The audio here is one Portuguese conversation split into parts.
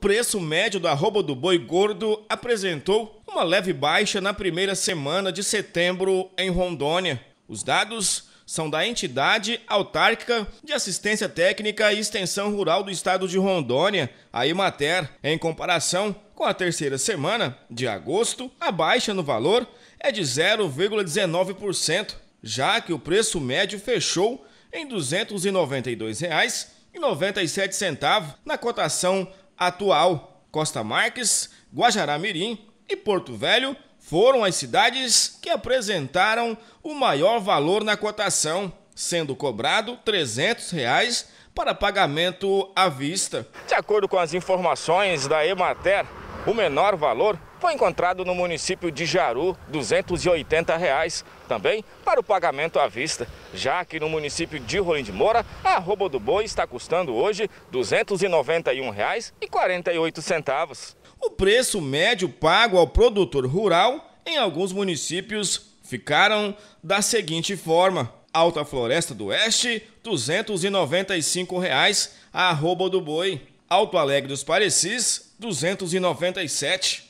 preço médio do arroba do boi gordo apresentou uma leve baixa na primeira semana de setembro em Rondônia. Os dados são da entidade autárquica de assistência técnica e extensão rural do estado de Rondônia, a Imater. Em comparação com a terceira semana de agosto, a baixa no valor é de 0,19%, já que o preço médio fechou em R$ 292,97 na cotação Atual, Costa Marques, Guajará Mirim e Porto Velho foram as cidades que apresentaram o maior valor na cotação, sendo cobrado R$ 300 reais para pagamento à vista. De acordo com as informações da Emater, o menor valor foi encontrado no município de Jaru R$ 280, reais, também para o pagamento à vista, já que no município de Rolim de Moura, a arroba do boi está custando hoje R$ 291,48. O preço médio pago ao produtor rural em alguns municípios ficaram da seguinte forma: Alta Floresta do Oeste, R$ 295, reais, a arroba do boi. Alto Alegre dos Parecis, 297.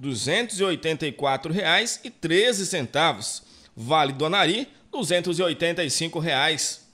R$ 284,13. Vale do Anari, R$ 285,00.